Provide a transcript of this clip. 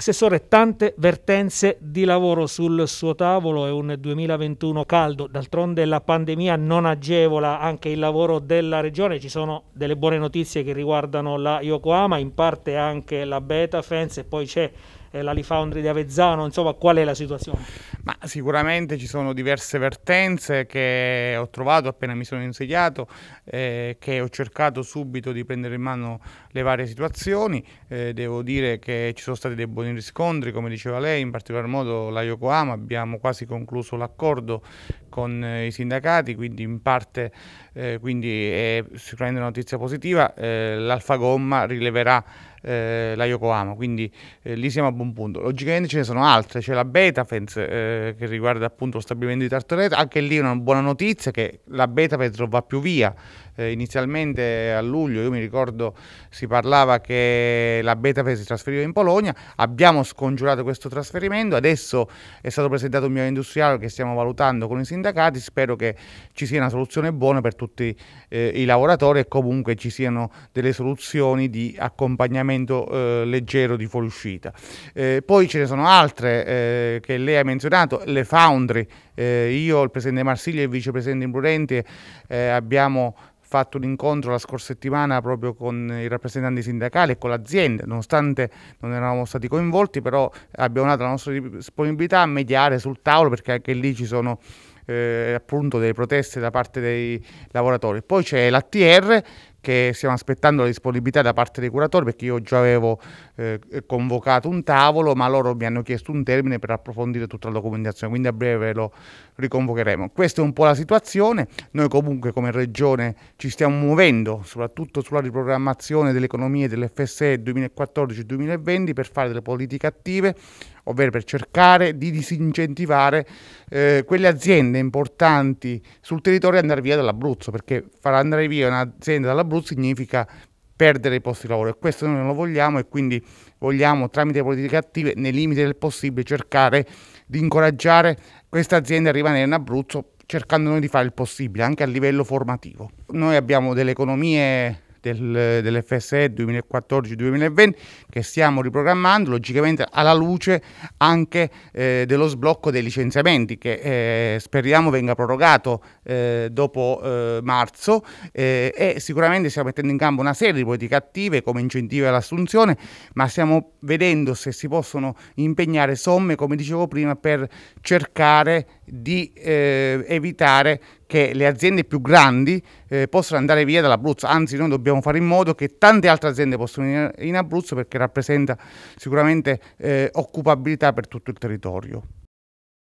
Assessore, tante vertenze di lavoro sul suo tavolo, è un 2021 caldo, d'altronde la pandemia non agevola anche il lavoro della regione, ci sono delle buone notizie che riguardano la Yokohama, in parte anche la Beta Fence e poi c'è eh, la Lifoundry di Avezzano, insomma qual è la situazione? Ma sicuramente ci sono diverse vertenze che ho trovato appena mi sono insediato, eh, che ho cercato subito di prendere in mano le varie situazioni. Eh, devo dire che ci sono stati dei buoni riscontri, come diceva lei, in particolar modo la Yokohama. Abbiamo quasi concluso l'accordo con eh, i sindacati, quindi in parte eh, quindi è sicuramente una notizia positiva. Eh, L'Alfagomma rileverà eh, la Yokohama, quindi lì siamo a buon punto. Logicamente ce ne sono altre, c'è la Betafence che riguarda appunto lo stabilimento di Tartoreto, anche lì una buona notizia che la beta Petro va più via. Eh, inizialmente a luglio, io mi ricordo, si parlava che la beta si trasferiva in Polonia, abbiamo scongiurato questo trasferimento, adesso è stato presentato un mio industriale che stiamo valutando con i sindacati, spero che ci sia una soluzione buona per tutti eh, i lavoratori e comunque ci siano delle soluzioni di accompagnamento eh, leggero di fuoriuscita. Eh, poi ce ne sono altre eh, che lei ha menzionato, menzionato, le foundry, eh, io, il Presidente Marsiglia e il Vicepresidente Imprudenti eh, abbiamo fatto un incontro la scorsa settimana proprio con i rappresentanti sindacali e con l'azienda, nonostante non eravamo stati coinvolti, però abbiamo dato la nostra disponibilità a mediare sul tavolo perché anche lì ci sono eh, appunto delle proteste da parte dei lavoratori. Poi c'è l'ATR che stiamo aspettando la disponibilità da parte dei curatori perché io già avevo eh, convocato un tavolo ma loro mi hanno chiesto un termine per approfondire tutta la documentazione quindi a breve lo riconvocheremo questa è un po' la situazione noi comunque come regione ci stiamo muovendo soprattutto sulla riprogrammazione delle economie dell'FSE 2014-2020 per fare delle politiche attive ovvero per cercare di disincentivare eh, quelle aziende importanti sul territorio ad andare via dall'Abruzzo, perché far andare via un'azienda dall'Abruzzo significa perdere i posti di lavoro e questo noi non lo vogliamo e quindi vogliamo tramite politiche attive nei limiti del possibile cercare di incoraggiare queste aziende a rimanere in Abruzzo cercando noi di fare il possibile anche a livello formativo. Noi abbiamo delle economie del, dell'FSE 2014-2020 che stiamo riprogrammando logicamente alla luce anche eh, dello sblocco dei licenziamenti che eh, speriamo venga prorogato eh, dopo eh, marzo eh, e sicuramente stiamo mettendo in campo una serie di politiche attive come incentivi all'assunzione ma stiamo vedendo se si possono impegnare somme come dicevo prima per cercare di eh, evitare che le aziende più grandi eh, possano andare via dall'Abruzzo, anzi noi dobbiamo fare in modo che tante altre aziende possano venire in Abruzzo perché rappresenta sicuramente eh, occupabilità per tutto il territorio.